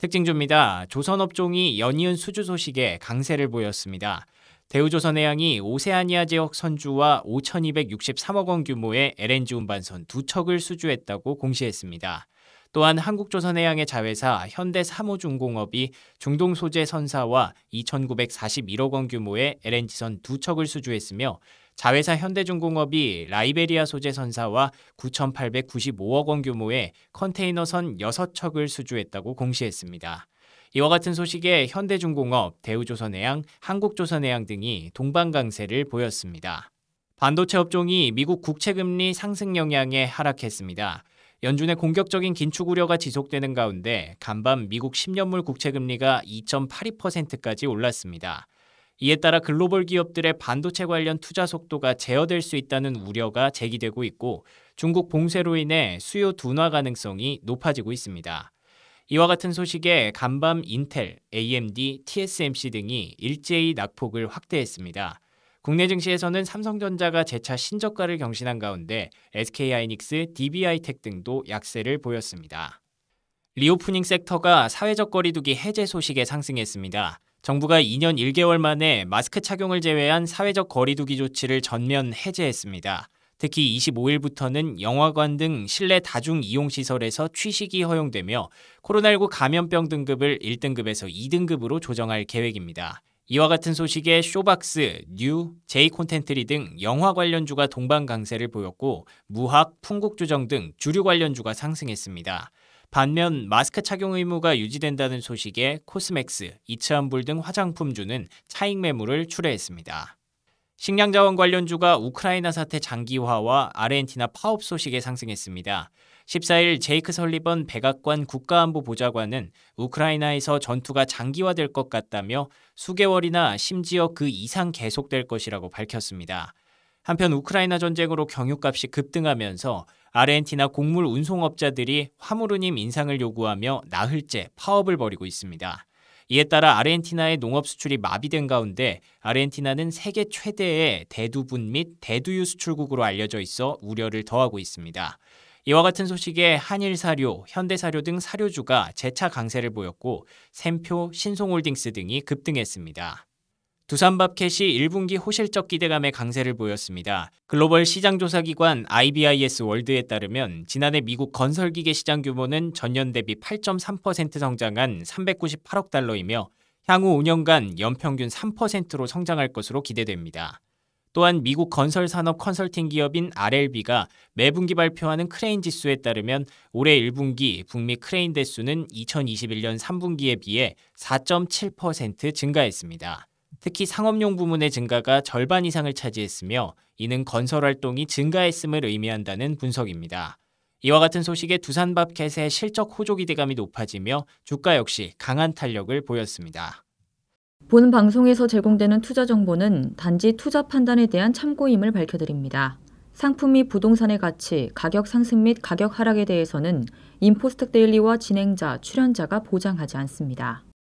특징조입니다. 조선업종이 연이은 수주 소식에 강세를 보였습니다. 대우조선해양이 오세아니아 지역 선주와 5,263억 원 규모의 LNG 운반선 두 척을 수주했다고 공시했습니다. 또한 한국조선해양의 자회사 현대삼호중공업이 중동 소재 선사와 2,941억 원 규모의 LNG선 두 척을 수주했으며 자회사 현대중공업이 라이베리아 소재 선사와 9,895억 원 규모의 컨테이너선 6척을 수주했다고 공시했습니다. 이와 같은 소식에 현대중공업, 대우조선해양, 한국조선해양 등이 동반강세를 보였습니다. 반도체 업종이 미국 국채금리 상승 영향에 하락했습니다. 연준의 공격적인 긴축 우려가 지속되는 가운데 간밤 미국 10년물 국채금리가 2.82%까지 올랐습니다. 이에 따라 글로벌 기업들의 반도체 관련 투자 속도가 제어될 수 있다는 우려가 제기되고 있고 중국 봉쇄로 인해 수요 둔화 가능성이 높아지고 있습니다. 이와 같은 소식에 간밤 인텔, AMD, TSMC 등이 일제히 낙폭을 확대했습니다. 국내 증시에서는 삼성전자가 재차 신저가를 경신한 가운데 SK하이닉스, DB하이텍 등도 약세를 보였습니다. 리오프닝 섹터가 사회적 거리두기 해제 소식에 상승했습니다. 정부가 2년 1개월 만에 마스크 착용을 제외한 사회적 거리두기 조치를 전면 해제했습니다. 특히 25일부터는 영화관 등 실내 다중 이용 시설에서 취식이 허용되며 코로나19 감염병 등급을 1등급에서 2등급으로 조정할 계획입니다. 이와 같은 소식에 쇼박스, 뉴, 제이 콘텐트리 등 영화 관련주가 동반 강세를 보였고 무학, 풍국조정등 주류 관련주가 상승했습니다. 반면 마스크 착용 의무가 유지된다는 소식에 코스맥스, 이츠한불 등 화장품주는 차익 매물을 출회했습니다. 식량자원 관련주가 우크라이나 사태 장기화와 아르헨티나 파업 소식에 상승했습니다. 14일 제이크 설리번 백악관 국가안보 보좌관은 우크라이나에서 전투가 장기화될 것 같다며 수개월이나 심지어 그 이상 계속될 것이라고 밝혔습니다. 한편 우크라이나 전쟁으로 경유값이 급등하면서 아르헨티나 곡물 운송업자들이 화물운임 인상을 요구하며 나흘째 파업을 벌이고 있습니다. 이에 따라 아르헨티나의 농업 수출이 마비된 가운데 아르헨티나는 세계 최대의 대두분 및 대두유 수출국으로 알려져 있어 우려를 더하고 있습니다. 이와 같은 소식에 한일사료, 현대사료 등 사료주가 재차 강세를 보였고 샘표, 신송홀딩스 등이 급등했습니다. 두산밥캣이 1분기 호실적 기대감의 강세를 보였습니다. 글로벌 시장조사기관 IBIS 월드에 따르면 지난해 미국 건설기계 시장 규모는 전년 대비 8.3% 성장한 398억 달러이며 향후 5년간 연평균 3%로 성장할 것으로 기대됩니다. 또한 미국 건설산업 컨설팅 기업인 RLB가 매 분기 발표하는 크레인 지수에 따르면 올해 1분기 북미 크레인 대수는 2021년 3분기에 비해 4.7% 증가했습니다. 특히 상업용 부문의 증가가 절반 이상을 차지했으며 이는 건설 활동이 증가했음을 의미한다는 분석입니다. 이와 같은 소식에 두산밥켓의 실적 호조 기대감이 높아지며 주가 역시 강한 탄력을 보였습니다. 본 방송에서 제공되는 투자 정보는 단지 투자 판단에 대한 참고임을 밝혀드립니다. 상품 및 부동산의 가치, 가격 상승 및 가격 하락에 대해서는 인포스트 데일리와 진행자, 출연자가 보장하지 않습니다.